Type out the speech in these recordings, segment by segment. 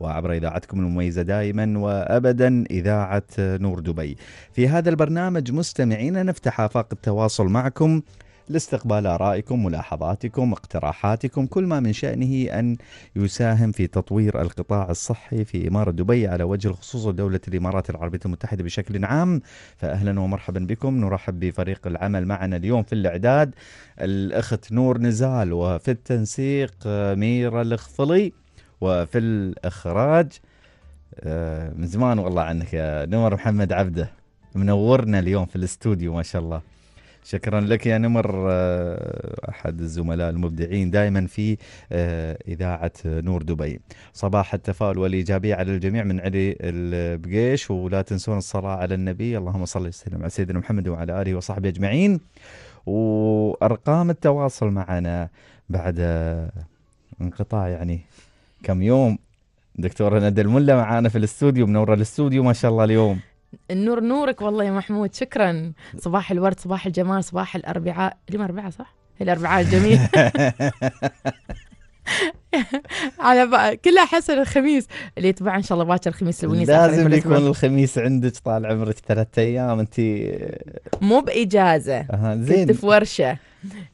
وعبر إذاعتكم المميزة دائما وأبدا إذاعة نور دبي في هذا البرنامج مستمعينا نفتح آفاق التواصل معكم لاستقبال آرائكم ملاحظاتكم اقتراحاتكم كل ما من شأنه أن يساهم في تطوير القطاع الصحي في إمارة دبي على وجه الخصوص ودولة الإمارات العربية المتحدة بشكل عام فأهلا ومرحبا بكم نرحب بفريق العمل معنا اليوم في الإعداد الأخت نور نزال وفي التنسيق ميرا الخفلي وفي الإخراج آه، من زمان والله عنك يا نمر محمد عبده منورنا اليوم في الاستوديو ما شاء الله شكرا لك يا نمر آه، احد الزملاء المبدعين دائما في آه، اذاعه نور دبي صباح التفاؤل والايجابيه على الجميع من علي البقيش ولا تنسون الصلاه على النبي اللهم صل وسلم على سيدنا محمد وعلى اله وصحبه اجمعين وارقام التواصل معنا بعد انقطاع يعني كم يوم دكتوره ندى الملا معانا في الاستوديو منوره الاستوديو ما شاء الله اليوم النور نورك والله يا محمود شكرا صباح الورد صباح الجمال صباح الاربعاء اليوم اربعاء صح الاربعاء الجميل على بقى كلها حسن الخميس اللي يتبع ان شاء الله باكر الخميس الونيس لازم يكون الخميس عندك طال عمرك ثلاثة ايام انت مو باجازه أه زين كنت في ورشه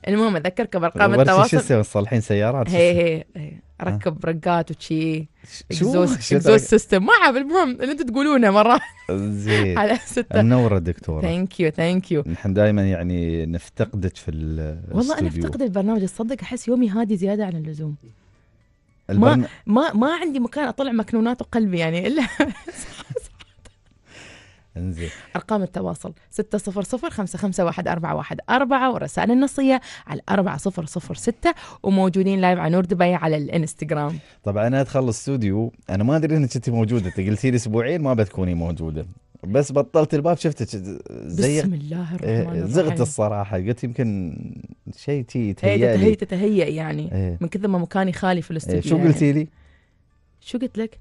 المهم اذكركم بارقام التواصل ورشه شو الحين سيارات هي هي, هي. أه. ركب رقات وشي اكزوز سيستم ما اعرف المهم اللي انتم تقولونه مره زين على ستة منوره دكتوره ثانك يو ثانك يو نحن دائما يعني نفتقدك في ال والله انا افتقد البرنامج الصدق احس يومي هادي زياده عن اللزوم البرن... ما ما ما عندي مكان اطلع مكنونات وقلبي يعني الا انزين ارقام التواصل 600 والرسائل النصيه على 4006 وموجودين لايف على نور دبي على الانستغرام طبعا انا ادخل الاستوديو انا ما ادري انك كنتي موجوده انت قلتي لي اسبوعين ما بتكوني موجوده بس بطلت الباب شفتك زي بسم الله إيه، الرحمن الرحيم زغت الصراحه قلت يمكن شيء تي إيه، تهيأ لي تتهيأ يعني ايه. من كثر ما مكاني خالي في الاستوديو ايه. شو يعني. قلتي لي؟ شو قلت لك؟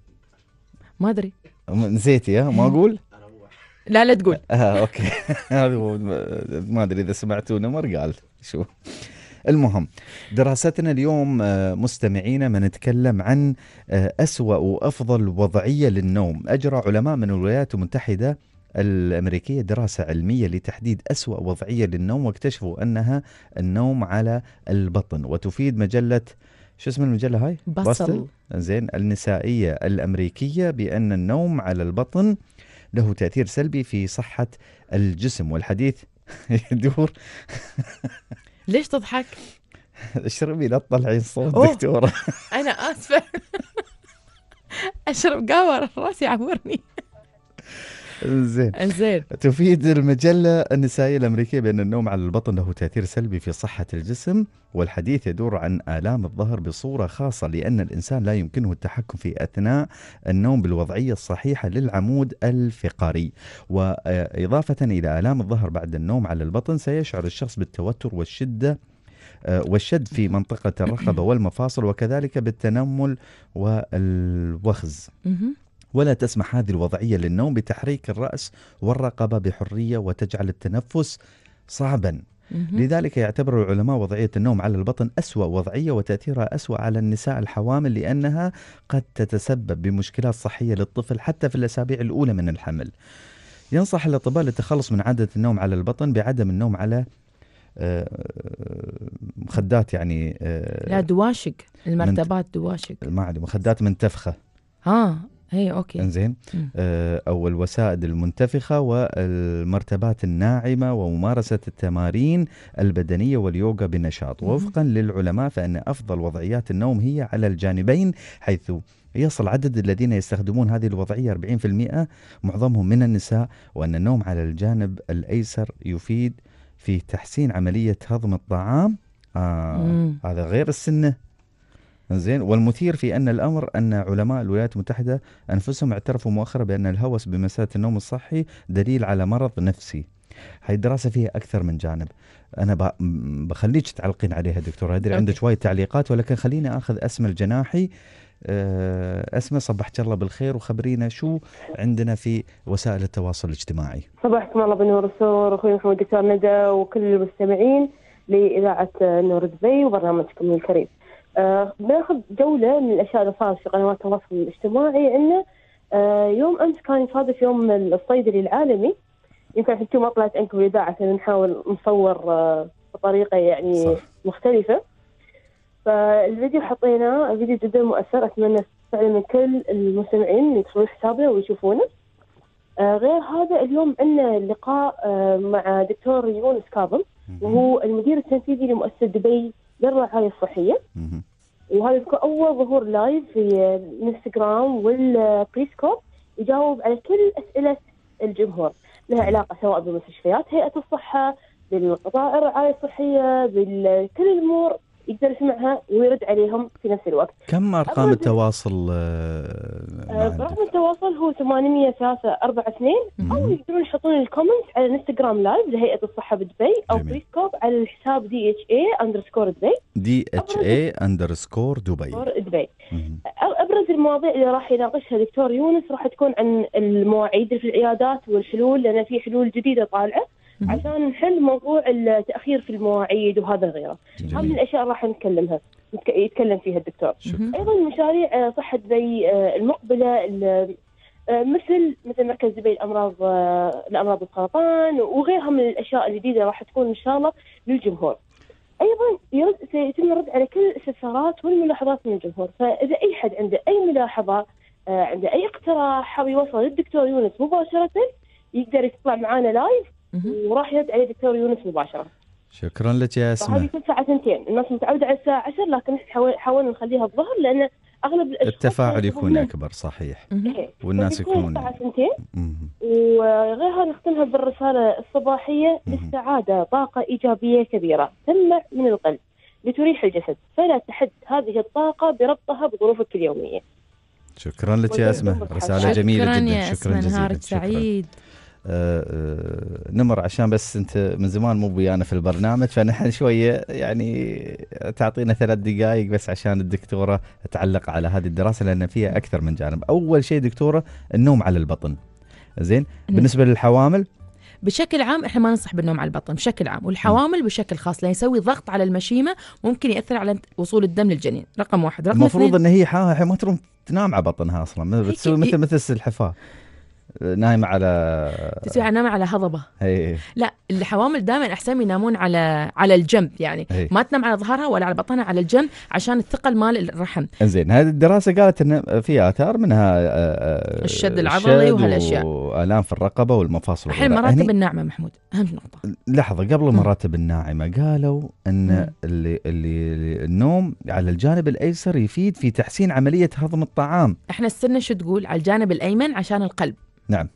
ما ادري نسيتي ها ما إيه. اقول؟ لا لا تقول اه اوكي هذا ما ادري اذا سمعتونا مر قال شو المهم دراستنا اليوم آه، مستمعينا بنتكلم عن آه، أسوأ وأفضل وضعية للنوم أجرى علماء من الولايات المتحدة الأمريكية دراسة علمية لتحديد أسوأ وضعية للنوم واكتشفوا أنها النوم على البطن وتفيد مجلة شو اسم المجلة هاي؟ بصل زين النسائية الأمريكية بأن النوم على البطن له تأثير سلبي في صحة الجسم والحديث يدور ليش تضحك؟ اشربي لا تطلعين صوت دكتورة أنا آسفة أشرب قهوة راسي عورني زين زين تفيد المجلة النسائية الأمريكية بأن النوم على البطن له تأثير سلبي في صحة الجسم والحديث يدور عن آلام الظهر بصورة خاصة لأن الإنسان لا يمكنه التحكم في أثناء النوم بالوضعية الصحيحة للعمود الفقري وإضافة إلى آلام الظهر بعد النوم على البطن سيشعر الشخص بالتوتر والشدة آه، والشد في منطقة الرقبة والمفاصل وكذلك بالتنمل والوخز ولا تسمح هذه الوضعية للنوم بتحريك الرأس والرقبة بحرية وتجعل التنفس صعبا لذلك يعتبر العلماء وضعية النوم على البطن أسوأ وضعية وتأثيرها أسوأ على النساء الحوامل لأنها قد تتسبب بمشكلات صحية للطفل حتى في الأسابيع الأولى من الحمل ينصح الأطباء للتخلص من عادة النوم على البطن بعدم النوم على آه، مخدات يعني آه، لا دواشق المرتبات دواشق ما عندي مخدات منتفخه اه هي إيه، اوكي انزين آه، او الوسائد المنتفخه والمرتبات الناعمه وممارسه التمارين البدنيه واليوغا بنشاط ووفقا للعلماء فان افضل وضعيات النوم هي على الجانبين حيث يصل عدد الذين يستخدمون هذه الوضعية 40% معظمهم من النساء وأن النوم على الجانب الأيسر يفيد في تحسين عملية هضم الطعام آه هذا غير السنة زين والمثير في ان الامر ان علماء الولايات المتحده انفسهم اعترفوا مؤخرا بان الهوس بمساله النوم الصحي دليل على مرض نفسي. هاي الدراسه فيها اكثر من جانب. انا بخليك تعلقين عليها دكتوره ادري عندك وايد تعليقات ولكن خليني اخذ اسم الجناحي آه، اسماء صبحك الله بالخير وخبرينا شو عندنا في وسائل التواصل الاجتماعي. صباحكم الله بنور والسرور اخوي محمد دكتور ندى وكل المستمعين لاذاعه نور دبي وبرنامجكم الكريم. آه، بناخذ جولة من الأشياء اللي صارت في قنوات التواصل الاجتماعي إنه آه، يوم أمس كان يصادف يوم الصيدلي العالمي يمكن حتى ما طلعت عندكم الإذاعة عشان نحاول نصور آه، بطريقة يعني صح. مختلفة فالفيديو حطيناه فيديو جدا مؤثر أتمنى فعلا من كل المستمعين يدخلون حسابنا ويشوفونه آه غير هذا اليوم عندنا لقاء آه مع دكتور يونس كابل وهو المدير التنفيذي لمؤسسه دبي للرعايه الصحيه وهذا يكون اول ظهور لايف في الانستغرام والبريسكوب يجاوب على كل اسئله الجمهور لها علاقه سواء بمستشفيات هيئه الصحه بالقطاع الرعايه الصحيه بكل الامور يقدر يسمعها ويرد عليهم في نفس الوقت. كم ارقام التواصل؟ آه، آه، رقم التواصل هو 803 4 2 او يقدرون يحطون الكومنت على انستغرام لايف لهيئه الصحه بدبي او بريسكوب على الحساب دي اتش اي اندرسكور دبي دي اتش اي اندرسكور دبي دبي ابرز المواضيع اللي راح يناقشها دكتور يونس راح تكون عن المواعيد في العيادات والحلول لان في حلول جديده طالعه عشان نحل موضوع التاخير في المواعيد وهذا غيره هذه الاشياء راح نتكلمها يتكلم فيها الدكتور شكرا. ايضا مشاريع آه، صحه دبي آه، المقبله آه، مثل مثل مركز دبي الامراض الامراض السرطان وغيرها من الاشياء الجديده راح تكون ان شاء الله للجمهور. ايضا يرد سيتم الرد على كل الاستفسارات والملاحظات من الجمهور، فاذا اي حد عنده اي ملاحظه عنده اي اقتراح حاب يوصل للدكتور يونس مباشره يقدر يطلع معانا لايف وراح يرد عليه دكتور يونس مباشره شكرا لك يا اسماء هذه الساعه اثنتين الناس متعوده على الساعه 10 لكن احنا حاولنا نخليها الظهر لان اغلب التفاعل يكون اكبر صحيح إيه. والناس يكونون الساعه اثنتين وغيرها نختمها بالرساله الصباحيه للسعاده طاقه ايجابيه كبيره تمنع من القلب لتريح الجسد فلا تحد هذه الطاقه بربطها بظروفك اليوميه شكرا لك يا اسماء رساله جميله جدا شكرا جزيلا شكرا سعيد نمر عشان بس انت من زمان مو ويانا في البرنامج فنحن شويه يعني تعطينا ثلاث دقائق بس عشان الدكتوره تعلق على هذه الدراسه لان فيها اكثر من جانب، اول شيء دكتوره النوم على البطن. زين؟ نعم. بالنسبه للحوامل بشكل عام احنا ما ننصح بالنوم على البطن بشكل عام والحوامل بشكل خاص لان يسوي ضغط على المشيمه ممكن ياثر على وصول الدم للجنين رقم واحد رقم المفروض ان هي ما تروم تنام على بطنها اصلا بتسوي مثل مثل السلحفاه نايمه على تسويها نايمه على هضبه هي. لا الحوامل دائما احسن ينامون على على الجنب يعني هي. ما تنام على ظهرها ولا على بطنها على الجنب عشان الثقل مال الرحم زين هذه الدراسه قالت ان في اثار منها آه، آه، الشد العضلي وهالاشياء والام في الرقبه والمفاصل الحين المراتب يعني الناعمه محمود اهم نقطه لحظه قبل المراتب الناعمه قالوا ان اللي, اللي اللي النوم على الجانب الايسر يفيد في تحسين عمليه هضم الطعام احنا السنه شو تقول على الجانب الايمن عشان القلب نعم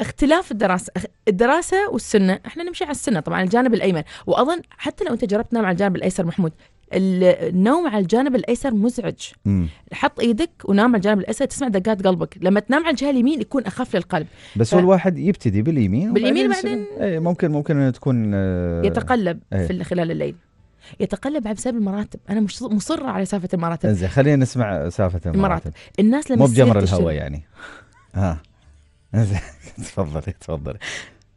اختلاف الدراسه الدراسه والسنه احنا نمشي على السنه طبعا الجانب الايمن واظن حتى لو انت جربت تنام على الجانب الايسر محمود النوم على الجانب الايسر مزعج مم. حط ايدك ونام على الجانب الايسر تسمع دقات قلبك لما تنام على الجهه اليمين يكون اخف للقلب بس ف... الواحد يبتدي باليمين باليمين بعدين ايه ممكن ممكن ان تكون اه يتقلب ايه. في خلال الليل يتقلب بسبب المراتب انا مش مصره على سالفه المراتب زين خلينا نسمع سالفه المراتب. المراتب الناس لما مو بجمر الهواء يعني ها تفضلي تفضلي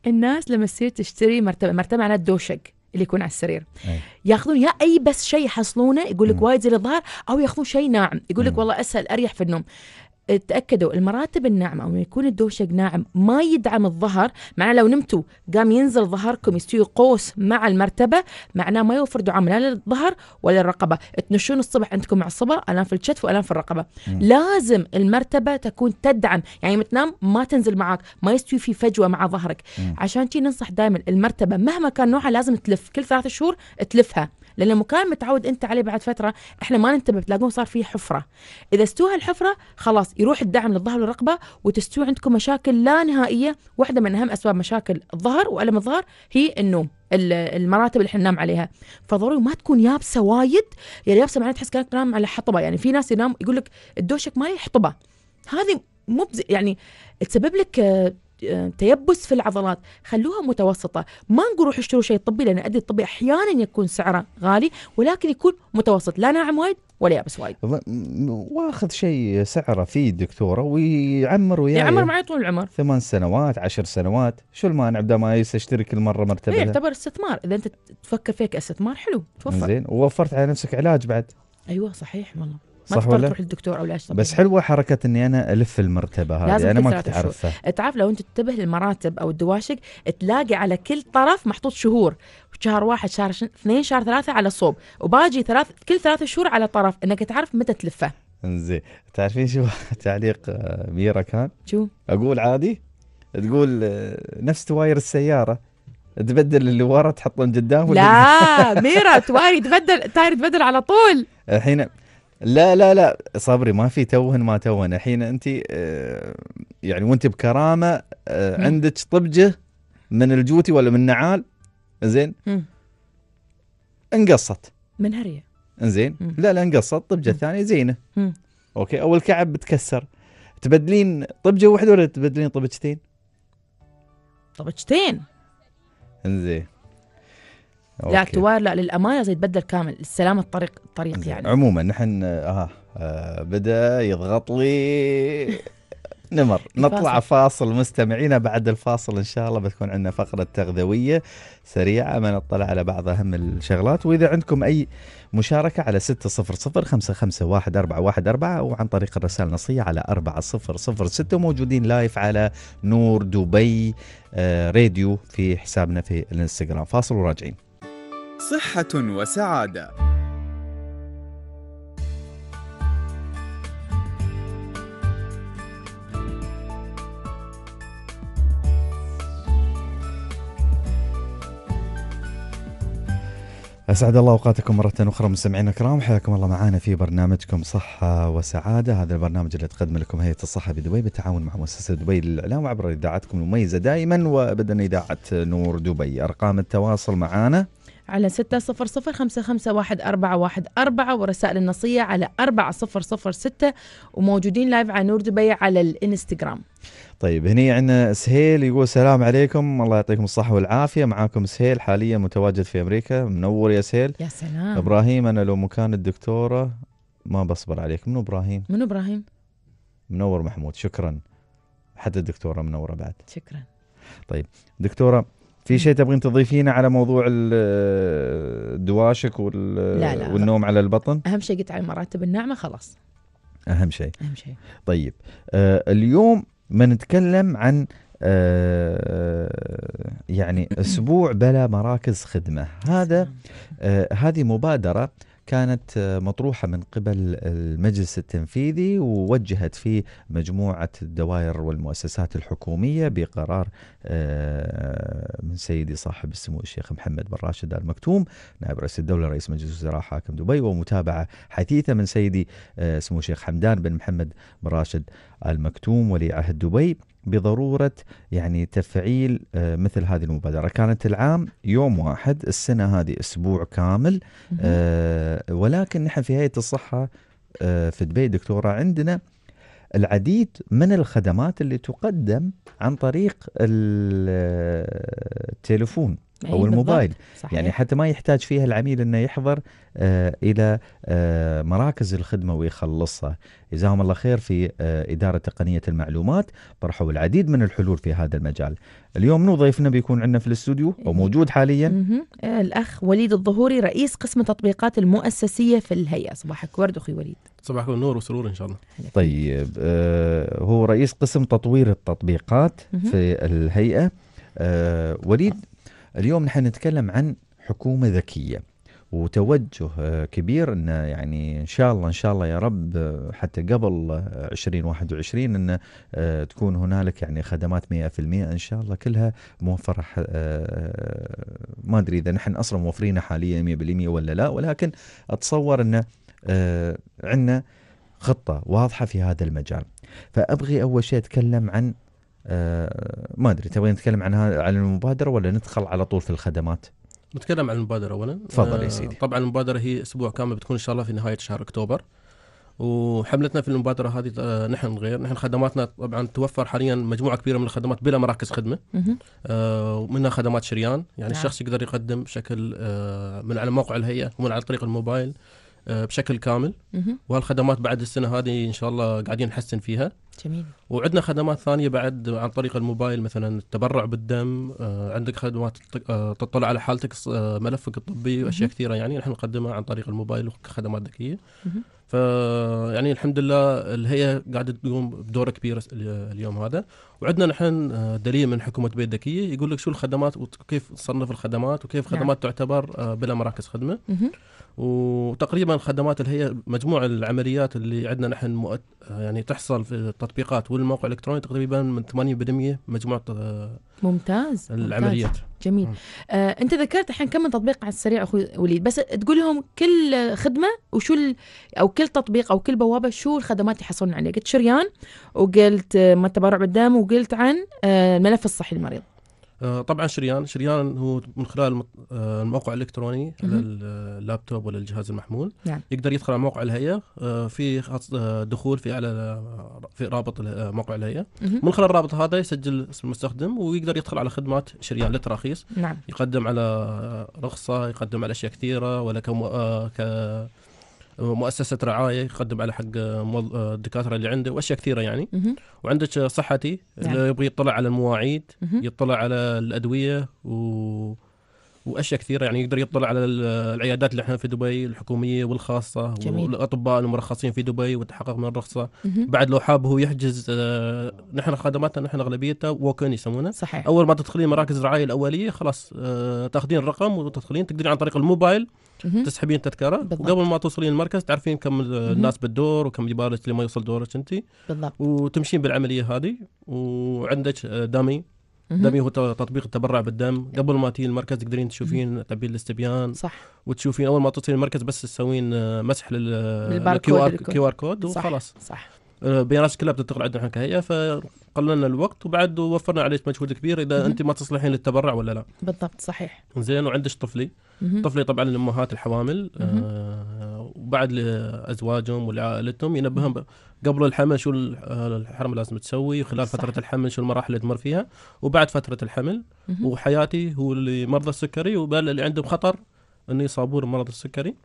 الناس لما تصير تشتري مرتبه مرتبه معناها الدوشق اللي يكون على السرير أي. ياخذون يا اي بس شيء يحصلونه يقول لك وايد زي الظهر او ياخذون شيء ناعم يقول لك والله اسهل اريح في النوم تاكدوا المراتب الناعمه او يكون الدوشق ناعم ما يدعم الظهر معناه لو نمتوا قام ينزل ظهركم يستوي قوس مع المرتبه معناه ما يوفر دعم لا للظهر ولا للرقبه تنشون الصبح عندكم عصبه الام في الكتف والام في الرقبه م. لازم المرتبه تكون تدعم يعني متنام ما تنزل معك ما يستوي في فجوه مع ظهرك م. عشان تي ننصح دائما المرتبه مهما كان نوعها لازم تلف كل ثلاث شهور تلفها لان المكان متعود انت عليه بعد فتره احنا ما ننتبه تلاقون صار فيه حفره اذا استوى الحفره خلاص يروح الدعم للظهر والرقبه وتستوي عندكم مشاكل لا نهائيه واحده من اهم اسباب مشاكل الظهر والم الظهر هي النوم المراتب اللي احنا ننام عليها فضروري ما تكون يابسه وايد يعني يابسه معناها تحس كانك تنام على حطبه يعني في ناس ينام يقول لك الدوشك مالي حطبه هذه مو يعني تسبب لك آه، تيبس في العضلات خلوها متوسطة ما نقول روح اشتروا شيء طبي لأن أدي الطبي أحيانا يكون سعره غالي ولكن يكون متوسط لا ناعم وايد ولا يابس وايد واخذ شيء سعره فيه دكتوره ويعمر وياي يعمر معي طول العمر ثمان سنوات عشر سنوات شو المانع بدا ما يستشتري كل مره مرتبه إيه، يعتبر استثمار اذا انت تفكر فيك استثمار حلو توفر زين ووفرت على نفسك علاج بعد ايوه صحيح والله ما تضطر تروح للدكتور او لاش بس حلوه حركه اني انا الف المرتبه هذه انا ما كنت اعرفها تعرف لو انت تنتبه للمراتب او الدواشق تلاقي على كل طرف محطوط شهور شهر واحد شهر اثنين شهر ثلاثه على صوب وباجي ثلاث كل ثلاثة شهور على طرف انك تعرف متى تلفه انزين تعرفين شو تعليق آه، ميرا كان؟ شو؟ اقول عادي تقول آه، نفس تواير السياره تبدل اللي ورا تحطهم قدام لا ميرا تواير تبدل تاير تبدل على طول الحين لا لا لا صبري ما في توهن ما توهن الحين انت آه، يعني وانت بكرامه آه، عندك طبجه من الجوتي ولا من النعال زين انقصت من هريه زين لا لا انقصت طبجه ثانيه زينه اوكي او الكعب بتكسر تبدلين طبجه واحده ولا تبدلين طبجتين؟ طبجتين انزين لا الاكتوار لا للامانه زي يتبدل كامل السلام الطريق الطريق يعني عموما نحن آه, آه بدا يضغط لي نمر نطلع فاصل مستمعينا بعد الفاصل ان شاء الله بتكون عندنا فقره تغذويه سريعه ما نطلع على بعض اهم الشغلات واذا عندكم اي مشاركه على 600 551 او عن طريق الرسائل النصيه على 4006 وموجودين لايف على نور دبي آه، راديو في حسابنا في الانستغرام فاصل وراجعين صحة وسعادة اسعد الله اوقاتكم مره اخرى مستمعينا الكرام حياكم الله معنا في برنامجكم صحه وسعاده هذا البرنامج اللي تقدم لكم هيئه الصحه بدبي بالتعاون مع مؤسسه دبي للاعلام وعبر اذاعتكم المميزه دائما وابدا اذاعه نور دبي ارقام التواصل معنا على ستة صفر صفر خمسة خمسة واحد أربعة واحد أربعة ورسائل النصية على أربعة صفر صفر ستة وموجودين لايف على نور دبي على الإنستغرام طيب هني عندنا سهيل يقول السلام عليكم الله يعطيكم الصحة والعافية معاكم سهيل حاليا متواجد في أمريكا منور يا سهيل يا سلام إبراهيم أنا لو مكان الدكتورة ما بصبر عليك من إبراهيم من إبراهيم منور محمود شكرا حتى الدكتورة منورة بعد شكرا طيب دكتورة في شيء تبغين تضيفينه على موضوع الدواشك وال... لا لا والنوم على البطن؟ اهم شيء قلت على المراتب الناعمه خلاص. اهم شيء. اهم شيء. طيب آه اليوم نتكلم عن آه يعني اسبوع بلا مراكز خدمه، هذا آه هذه مبادره آه كانت مطروحة من قبل المجلس التنفيذي ووجهت في مجموعة الدوائر والمؤسسات الحكومية بقرار آه، من سيدي صاحب السمو الشيخ محمد بن راشد آل مكتوم نائب رئيس الدولة رئيس مجلس الوزراء حاكم دبي ومتابعة حثيثة من سيدي آه، سمو الشيخ حمدان بن محمد بن راشد آل مكتوم ولي عهد دبي بضرورة يعني تفعيل آه، مثل هذه المبادرة كانت العام يوم واحد السنة هذه أسبوع كامل آه، ولكن نحن في هيئة الصحة آه، في دبي دكتورة عندنا العديد من الخدمات اللي تقدم عن طريق التلفون او إيه، الموبايل صحيح. يعني حتى ما يحتاج فيها العميل انه يحضر آه الى آه مراكز الخدمه ويخلصها جزاهم الله خير في آه اداره تقنيه المعلومات طرحوا العديد من الحلول في هذا المجال اليوم منو ضيفنا بيكون عندنا في الاستوديو او إيه. موجود حاليا م -م. آه، الاخ وليد الظهوري رئيس قسم التطبيقات المؤسسيه في الهيئه صباحك ورد اخي وليد صباحك نور وسرور ان شاء الله طيب آه هو رئيس قسم تطوير التطبيقات م في الهيئه آه وليد اليوم نحن نتكلم عن حكومة ذكية وتوجه آه، كبير انه يعني ان شاء الله ان شاء الله يا رب آه، حتى قبل 2021 آه، انه تكون هنالك يعني خدمات 100% ان شاء الله كلها موفره ما ادري اذا نحن اصلا موفرينها حاليا 100% ولا لا ولكن اتصور انه عندنا خطه واضحه في هذا المجال. فابغي اول شيء اتكلم عن آه، ما ادري تبغين نتكلم عنها عن المبادره ولا ندخل على طول في الخدمات؟ نتكلم عن المبادره اولا تفضل يا آه، سيدي طبعا المبادره هي اسبوع كامل بتكون ان شاء الله في نهايه شهر اكتوبر وحملتنا في المبادره هذه آه، نحن غير نحن خدماتنا طبعا توفر حاليا مجموعه كبيره من الخدمات بلا مراكز خدمه ومنها خدمات شريان يعني الشخص نعم. يقدر يقدم بشكل من على موقع الهيئه ومن على طريق الموبايل آه، بشكل كامل وهالخدمات بعد السنه هذه ان شاء الله قاعدين نحسن فيها جميل وعندنا خدمات ثانيه بعد عن طريق الموبايل مثلا التبرع بالدم آه، عندك خدمات آه، تطلع على حالتك ملفك الطبي واشياء كثيره يعني نحن نقدمها عن طريق الموبايل وخدمات ذكيه ف يعني الحمد لله الهيئه قاعده تقوم بدور كبير اليوم هذا وعندنا نحن دليل من حكومه بيت ذكيه يقول لك شو الخدمات وكيف تصنف الخدمات وكيف نعم. خدمات نعم. تعتبر بلا مراكز خدمه وتقريبا خدمات الهيئه مجموع العمليات اللي عندنا نحن مؤت... يعني تحصل في التطبيقات والموقع الالكتروني تقريبا من 80% مجموع آه، ممتاز العمليات ممتاز. جميل آه، انت ذكرت الحين كم من تطبيق على السريع اخوي وليد بس تقول لهم كل خدمه وشو ال... او كل تطبيق او كل بوابه شو الخدمات يحصلون عليها قلت شريان وقلت آه، ما التبرع بالدم وقلت عن آه، الملف الصحي للمريض آه، طبعا شريان شريان هو من خلال آه، الموقع الالكتروني على اللابتوب ولا الجهاز المحمول نعم. يقدر يدخل على موقع الهيئه آه، في دخول في اعلى في رابط موقع الهيئه من خلال الرابط هذا يسجل اسم المستخدم ويقدر يدخل على خدمات شريان للتراخيص نعم. يقدم على رخصه يقدم على اشياء كثيره ولا ك مؤسسه رعايه يقدم على حق آه، آه، الدكاتره اللي عنده واشياء كثيره يعني وعندك آه، صحتي اللي نعم. يبغى يطلع على المواعيد يطلع على الادويه و واشياء كثيره يعني يقدر يطلع على العيادات اللي احنا في دبي الحكوميه والخاصه جميل. والاطباء المرخصين في دبي وتحقق من الرخصه مه. بعد لو حاب هو يحجز آه نحن خدماتنا نحن اغلبيتها ووكن يسمونه صحيح اول ما تدخلين مراكز الرعايه الاوليه خلاص آه تاخذين الرقم وتدخلين تقدرين عن طريق الموبايل مه. تسحبين تذكره بالضبط. وقبل ما توصلين المركز تعرفين كم الناس بالدور وكم يبارك لما يوصل دورك انت بالضبط وتمشين بالعمليه هذه وعندك آه، دامي دمي هو تطبيق التبرع بالدم قبل ما تيجي المركز تقدرين تشوفين تعبين الاستبيان صح وتشوفين اول ما توصلين المركز بس تسوين آه، مسح للكيو آه، ار كود وخلاص صح, صح. آه، بيانات كلها بتنتقل عندنا احنا كهيئه فقللنا الوقت وبعد وفرنا عليك مجهود كبير اذا انت ما تصلحين للتبرع ولا لا بالضبط صحيح زين وعندك طفلي طفلي طبعا الامهات الحوامل وبعد لازواجهم ولعائلتهم ينبههم قبل الحمل شو الحرم لازم تسوي خلال صح. فتره الحمل شو المراحل اللي تمر فيها وبعد فتره الحمل مه. وحياتي هو اللي مرضى السكري واللي عندهم خطر انه يصابون بمرض السكري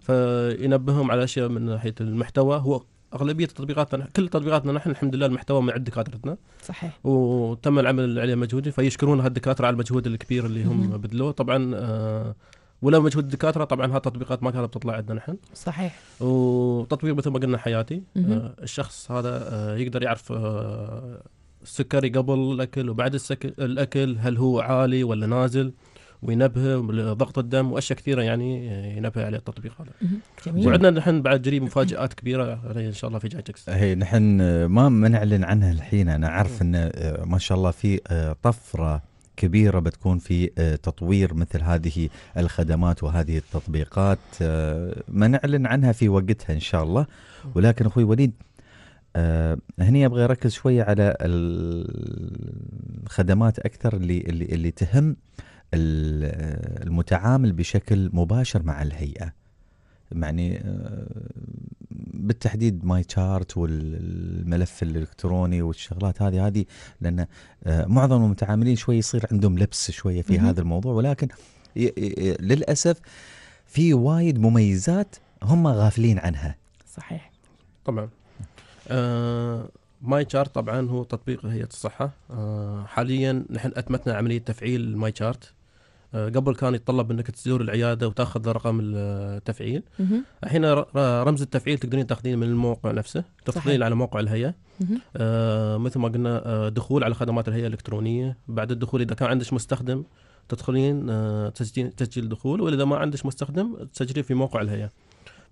فينبههم على اشياء من ناحيه المحتوى هو اغلبيه تطبيقاتنا كل تطبيقاتنا نحن الحمد لله المحتوى من عند دكاترتنا صحيح وتم العمل عليه مجهودي فيشكرون هالدكاتره على المجهود الكبير اللي هم بذلوه طبعا آه ولو مجهود الدكاتره طبعا التطبيقات ما كانت بتطلع عندنا نحن صحيح وتطبيق مثل ما قلنا حياتي آه الشخص هذا آه يقدر يعرف آه السكري قبل الاكل وبعد الاكل هل هو عالي ولا نازل وينبهه ضغط الدم واشياء كثيره يعني آه، ينبه عليه التطبيق هذا. جميل. وعندنا نحن بعد جري مفاجات كبيره ان شاء الله في جايتكس. هي نحن ما ما نعلن عنها الحين انا عارف انه آه، ما شاء الله في آه، طفره كبيرة بتكون في آه، تطوير مثل هذه الخدمات وهذه التطبيقات آه، ما نعلن عنها في وقتها إن شاء الله ولكن أخوي وليد آه، هني أبغى أركز شوية على الخدمات أكثر اللي, اللي, اللي تهم المتعامل بشكل مباشر مع الهيئة يعني آه، بالتحديد ماي تشارت والملف الالكتروني والشغلات هذه هذه لان آه، معظم المتعاملين شوي يصير عندهم لبس شويه في هذا الموضوع ولكن للاسف في وايد مميزات هم غافلين عنها صحيح طبعا آه ماي تشارت طبعا هو تطبيق هيئه الصحه آه حاليا نحن اتمتنا عمليه تفعيل ماي تشارت آه، قبل كان يتطلب انك تزور العياده وتاخذ رقم التفعيل الحين رمز التفعيل تقدرين تاخذينه من الموقع نفسه تدخلين على موقع الهيئه آه مثل ما قلنا آه، دخول على خدمات الهيئه الالكترونيه بعد الدخول اذا كان عندك مستخدم تدخلين آه تسجيل تسجيل دخول واذا ما عندك مستخدم تسجلين في موقع الهيئه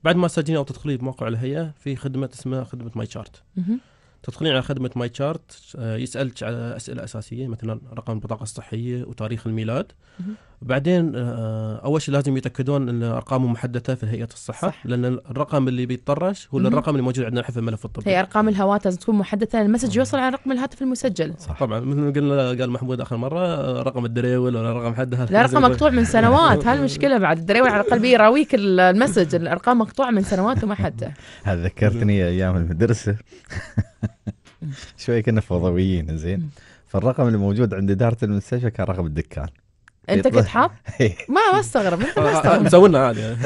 بعد ما تسجلين او تدخلين في موقع الهيئه في خدمه اسمها خدمه ماي شارت تدخلين على خدمه ماي آه، شارت يسالك على اسئله اساسيه مثلا رقم البطاقه الصحيه وتاريخ الميلاد بعدين آه، آه، اول شيء لازم يتاكدون ان ارقامه محدثه في هيئه الصحه صح. لان الرقم اللي بيتطرش هو الرقم اللي موجود عندنا في الملف الطبي هي ارقام الهواتف لازم تكون محدثه المسج يوصل على رقم الهاتف المسجل صح. طبعا مثل ما قلنا قال محمود اخر مره آه، رقم الدريول ولا رقم حد لا رقم مقطوع من سنوات هالمشكله بعد الدريول على الاقل بيراويك المسج الارقام مقطوعه من سنوات وما حتى هذا ذكرتني ايام المدرسه شوي كنا فوضويين زين فالرقم اللي موجود عند اداره المستشفى كان رقم الدكان انت كنت حاب؟ إيه. ما ما استغرب انت ما آه، آه، استغرب مسوينا عادي يعني.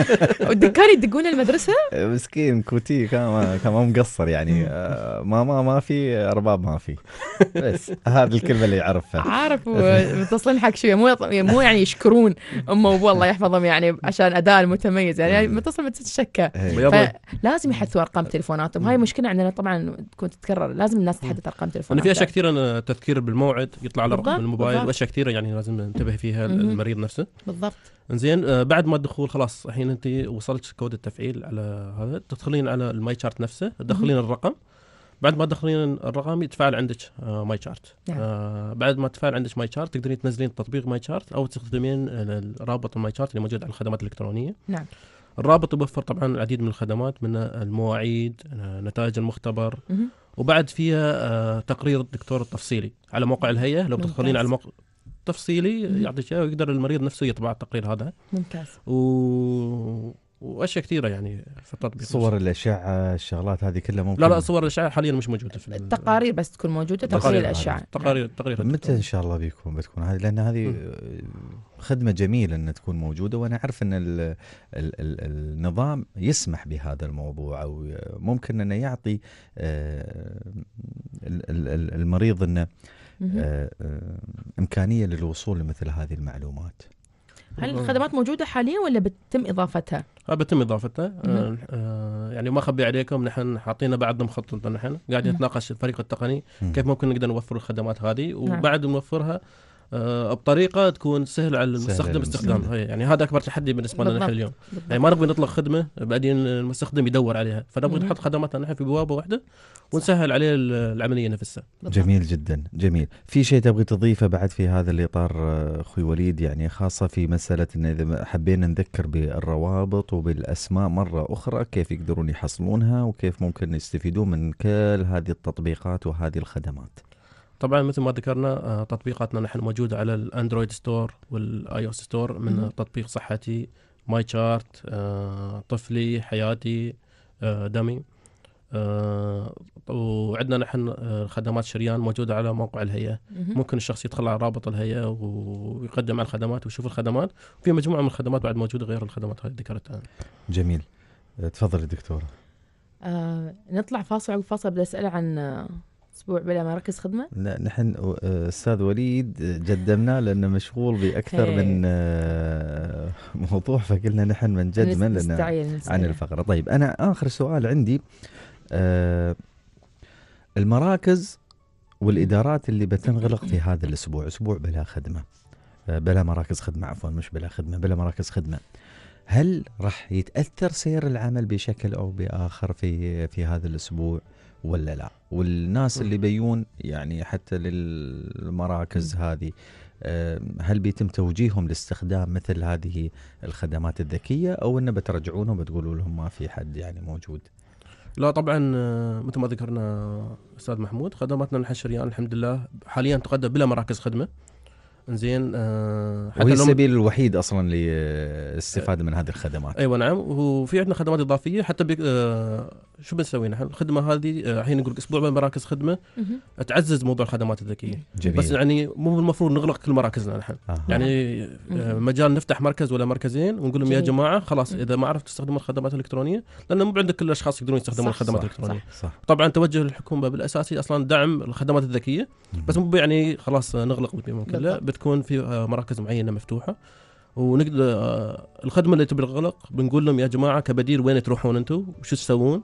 والدكان يدقون المدرسه؟ مسكين كوتي كان كان مقصر يعني آه، ما ما ما في ارباب ما في بس هذه الكلمه اللي يعرفها عارف متصلين حق شويه مو مو يعني يشكرون امه وابوه الله يحفظهم يعني عشان اداء المتميز يعني متصل تتشكى إيه. لازم يحدثوا ارقام تليفوناتهم هاي مشكله عندنا طبعا تكون تتكرر لازم الناس تحدث ارقام تليفوناتهم انا في اشياء كثيره تذكير بالموعد يطلع على الموبايل واشياء كثيره يعني لازم ينتبه فيها المريض نفسه بالضبط زين آه، بعد ما الدخول خلاص الحين انت وصلت كود التفعيل على هذا تدخلين على الماي شارت نفسه تدخلين الرقم بعد ما تدخلين الرقم يتفاعل عندك آه ماي شارت نعم. آه بعد ما تفعل عندك ماي شارت تقدرين تنزلين تطبيق ماي شارت او تستخدمين الرابط الماي شارت اللي موجود على الخدمات الالكترونيه نعم الرابط يوفر طبعا العديد من الخدمات من المواعيد نتائج المختبر مه. وبعد فيها آه، تقرير الدكتور التفصيلي على موقع الهيئه لو بتدخلين على موقع تفصيلي يعطيك اياه ويقدر المريض نفسه يطبع التقرير هذا ممتاز و... واشياء كثيره يعني في التطبيق صور الاشعه الشغلات هذه كلها ممكن لا لا صور الاشعه حاليا مش موجوده في التقارير بس تكون موجوده تقارير الاشعه تقارير تقارير متى ان شاء الله بيكون بتكون هذه لان هذه خدمه جميله ان تكون موجوده وانا اعرف ان الـ الـ الـ النظام يسمح بهذا الموضوع او ممكن انه يعطي آه، المريض انه آه، آه، امكانيه للوصول لمثل هذه المعلومات هل الخدمات موجوده حاليا ولا بتم اضافتها؟ آه بتم اضافتها آه،, آه يعني ما اخبي عليكم نحن حاطين بعض مخطط نحن قاعدين نتناقش الفريق التقني كيف ممكن نقدر نوفر الخدمات هذه نعم. وبعد نوفرها آه، بطريقه تكون سهل على المستخدم استخدامها يعني هذا اكبر تحدي بالنسبه لنا نحن اليوم يعني ما نبغى نطلق خدمه بعدين المستخدم يدور عليها فنبغى نحط خدماتنا نحن في بوابه واحده ونسهل عليه العمليه نفسها بالضبط. جميل جدا جميل في شيء تبغي تضيفه بعد في هذا الاطار آه، اخوي وليد يعني خاصه في مساله ان اذا حبينا نذكر بالروابط وبالاسماء مره اخرى كيف يقدرون يحصلونها وكيف ممكن يستفيدون من كل هذه التطبيقات وهذه الخدمات طبعا مثل ما ذكرنا آه، تطبيقاتنا نحن موجوده على الاندرويد ستور والاي او ستور من م. تطبيق صحتي ماي تشارت آه، طفلي حياتي آه، دمي وعندنا نحن خدمات شريان موجوده على موقع الهيئه ممكن الشخص يدخل على رابط الهيئه ويقدم على الخدمات ويشوف الخدمات في مجموعه من الخدمات بعد موجوده غير الخدمات اللي ذكرتها جميل تفضلي دكتوره آه نطلع فاصل عقب فاصل بدي اسال عن اسبوع بلا مراكز خدمه؟ لا نحن آه، استاذ وليد جدمنا لانه مشغول باكثر هي. إيه. من آه، موضوع فقلنا نحن من جدمن لنا عن الفقره، طيب انا اخر سؤال عندي آه، المراكز والادارات اللي بتنغلق في هذا الاسبوع، اسبوع بلا خدمه بلا مراكز خدمه عفوا مش بلا خدمه بلا مراكز خدمه هل راح يتاثر سير العمل بشكل او باخر في في هذا الاسبوع ولا لا والناس اللي بيون يعني حتى للمراكز هذه آه، هل بيتم توجيههم لاستخدام مثل هذه الخدمات الذكيه او انه بترجعونهم بتقولوا لهم ما في حد يعني موجود لا طبعا آه، مثل ما ذكرنا استاذ محمود خدماتنا الحشريان الحمد لله حاليا تقدم بلا مراكز خدمه زين آه حتى وهي السبيل الوحيد اصلا للاستفاده آه، من هذه الخدمات ايوه نعم وفي عندنا خدمات اضافيه حتى آه شو بنسوي نحن؟ الخدمه هذه آه، الحين نقول اسبوع من مراكز خدمه تعزز موضوع الخدمات الذكيه جميل. بس يعني مو المفروض نغلق كل مراكزنا نحن يعني، آه. يعني مجال نفتح مركز ولا مركزين ونقول لهم يا جماعه خلاص اذا ما عرفتوا تستخدمون الخدمات الالكترونيه لان مو عندك كل الاشخاص يقدرون يستخدمون صح الخدمات صح الالكترونيه صح صح طبعا توجه الحكومه بالاساسي اصلا دعم الخدمات الذكيه بس مو يعني خلاص آه، نغلق ممكن لا بتكون في آه، مراكز معينه مفتوحه ونقدر الخدمه اللي تبي الغلق بنقول لهم يا جماعه كبديل وين تروحون انتم وش تسوون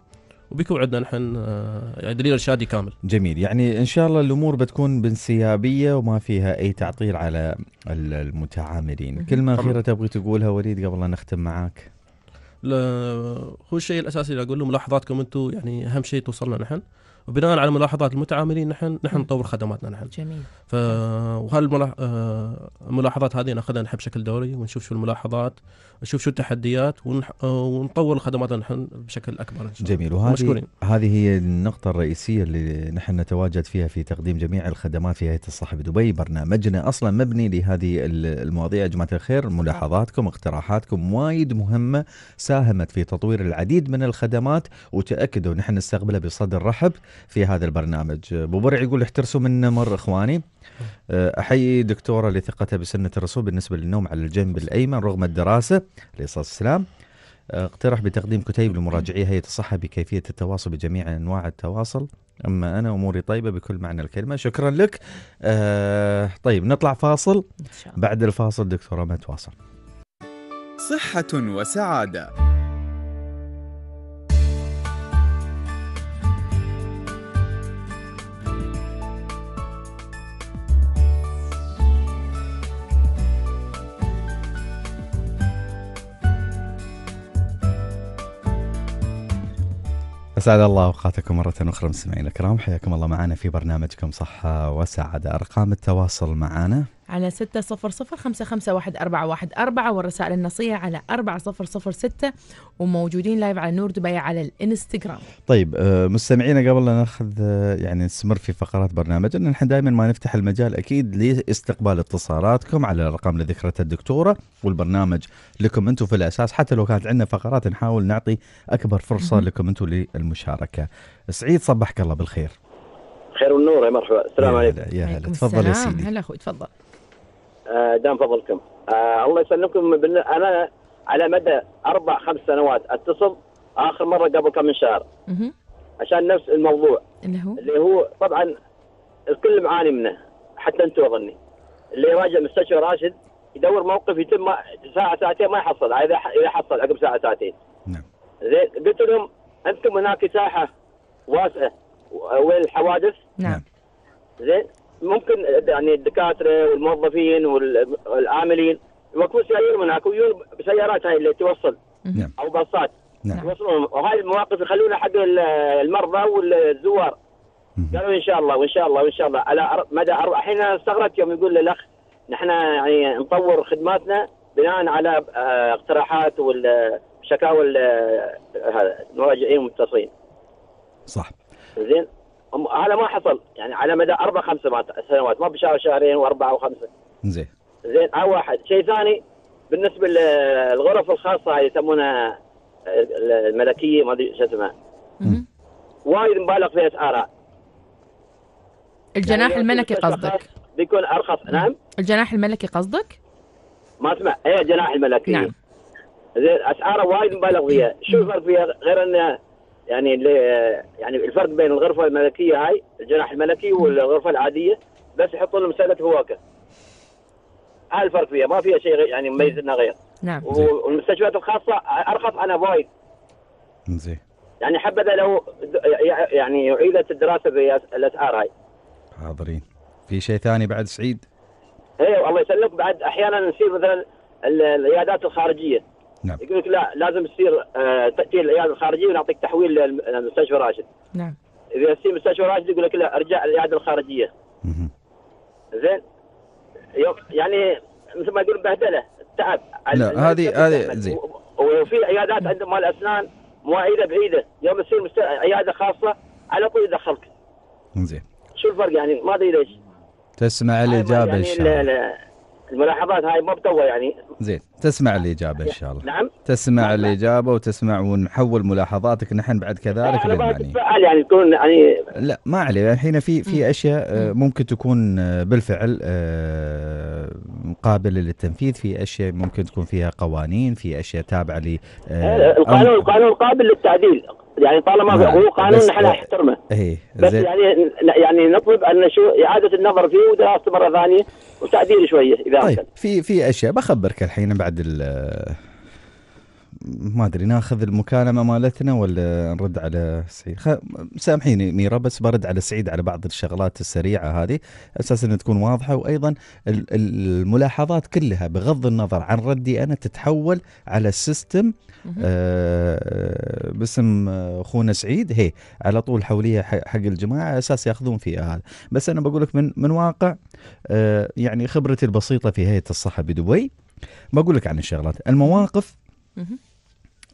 وبيكون عندنا نحن آه، دليل ارشادي كامل. جميل يعني ان شاء الله الامور بتكون بانسيابيه وما فيها اي تعطيل على المتعاملين. كلمه اخيره تبغي تقولها وليد قبل أن نختم معاك. هو الشيء الاساسي اللي اقول له ملاحظاتكم انتم يعني اهم شيء توصلنا نحن وبناء على ملاحظات المتعاملين نحن نحن نطور خدماتنا نحن. جميل. ف وهالملاحظات آه، هذه ناخذها نحن بشكل دوري ونشوف شو الملاحظات نشوف شو التحديات ونطور الخدمات نحن بشكل اكبر ان شاء الله جميل وهذه هذه هي النقطه الرئيسيه اللي نحن نتواجد فيها في تقديم جميع الخدمات في هيئه الصحه بدبي برنامجنا اصلا مبني لهذه المواضيع يا جماعه الخير ملاحظاتكم اقتراحاتكم وايد مهمه ساهمت في تطوير العديد من الخدمات وتاكدوا نحن نستقبلها بصدر رحب في هذا البرنامج ابو برع يقول احترسوا من نمر اخواني آه، احيي دكتوره لثقتها بسنه الرسول بالنسبه للنوم على الجنب الايمن رغم الدراسه عليه الصلاه والسلام آه، اقترح بتقديم كتيب لمراجعي هيئه الصحه بكيفيه التواصل بجميع انواع التواصل اما انا اموري طيبه بكل معنى الكلمه شكرا لك آه طيب نطلع فاصل بعد الفاصل دكتوره ما تواصل صحه وسعاده اسعد الله اوقاتكم مره اخرى مستمعينا الكرام حياكم الله معنا في برنامجكم صحه وسعاده ارقام التواصل معنا على أربعة والرسائل النصية على 4006 وموجودين لايف على نور دبي على الانستغرام طيب آه، مستمعينا قبل لا ناخذ آه، يعني نستمر في فقرات برنامجنا نحن دائما ما نفتح المجال اكيد لاستقبال اتصالاتكم على الرقم اللي ذكرته الدكتوره والبرنامج لكم انتم في الاساس حتى لو كانت عندنا فقرات نحاول نعطي اكبر فرصه لكم انتم للمشاركه. سعيد صبحك الله بالخير. خير والنور يا مرحبا السلام عليكم. يا هلا تفضل يا سيدي. هلا اخوي تفضل. آه، دام فضلكم آه، الله يسلمكم انا على مدى اربع خمس سنوات اتصل اخر مره قبل كم من شهر عشان نفس الموضوع اللي هو اللي هو طبعا الكل معاني منه حتى انتم اظني اللي يراجع مستشفى راشد يدور موقف يتم ساعه ساعتين ما يحصل اذا اذا حصل عقب ساعه ساعتين نعم زين قلت لهم انتم هناك ساحه واسعه وين الحوادث نعم. نعم زين ممكن يعني الدكاتره والموظفين والعاملين يوقفون سيارهم هناك ويجون بسيارات هاي اللي توصل نعم. او باصات نعم. يوصلون وهاي المواقف يخلونها حق المرضى والزوار قالوا ان شاء الله وان شاء الله وان شاء الله على مدى الحين استغربت يوم يقول للاخ الاخ نحن يعني نطور خدماتنا بناء على آه، اقتراحات والشكاوى المراجعين والمتصلين. صح. زين هذا ما حصل يعني على مدى اربع خمس سنوات ما بشهر شهرين واربعه وخمسه زين زين هذا واحد شيء ثاني بالنسبه للغرف الخاصه هاي يسمونها الملكيه ما ادري شو اسمها وايد مبالغ فيها اسعارها الجناح يعني الملكي قصدك بيكون ارخص نعم الجناح الملكي قصدك ما اسمع اي جناح الملكي نعم زين اسعاره وايد مبالغ فيها شو الفرق فيها غير انه يعني اللي يعني الفرق بين الغرفه الملكيه هاي الجناح الملكي والغرفه العاديه بس يحطون لهم سله هواكه هذا الفرق فيها ما فيها شيء يعني مميز انها غير نعم والمستشفيات الخاصه ارخص انا وايد زين يعني حبذا لو يعني اعيدت الدراسه بالاسعار هاي حاضرين في شيء ثاني بعد سعيد؟ ايه والله يسلمك بعد احيانا نصير مثلا العيادات الخارجيه نعم يقول لك لا لازم تصير آه، تاتي العياده الخارجيه ونعطيك تحويل للمستشفى راشد نعم اذا تصير مستشفى راشد يقول لك لا ارجع العياده الخارجيه زين يعني مثل ما يقول بهدله تعب لا هذه هذه زين وفي عيادات عند مال اسنان مواعيده بعيده يوم تصير عياده خاصه على طول يدخلك زين شو الفرق يعني ما ادري ليش تسمع الاجابه يعني ان شاء الله الملاحظات هاي ما بتوه يعني زين تسمع الإجابة إن شاء الله نعم تسمع نعم. الإجابة وتسمع ونحول ملاحظاتك نحن بعد كذلك للمعنيين يعني تكون يعني لا ما عليه يعني الحين في في أشياء آه، ممكن تكون آه، بالفعل آه، قابلة للتنفيذ في أشياء ممكن تكون فيها قوانين في أشياء تابعة ل القانون القانون قابل للتعديل يعني طالما هو نعم. قانون نحن نحترمه ايه بس يعني يعني نطلب ان شو اعاده النظر فيه ودراسته مره ثانيه وتعديل شويه اذا طيب في في اشياء بخبرك الحين بعد ما ادري ناخذ المكالمه مالتنا ولا نرد على سعيد خ... سامحيني ميرا بس برد على سعيد على بعض الشغلات السريعه هذه اساس انها تكون واضحه وايضا الملاحظات كلها بغض النظر عن ردي انا تتحول على السيستم آه باسم اخونا سعيد هي على طول حوليها حق الجماعه اساس ياخذون فيها هذا بس انا بقول لك من من واقع آه يعني خبرتي البسيطه في هيئه الصحه بدبي بقول لك عن الشغلات المواقف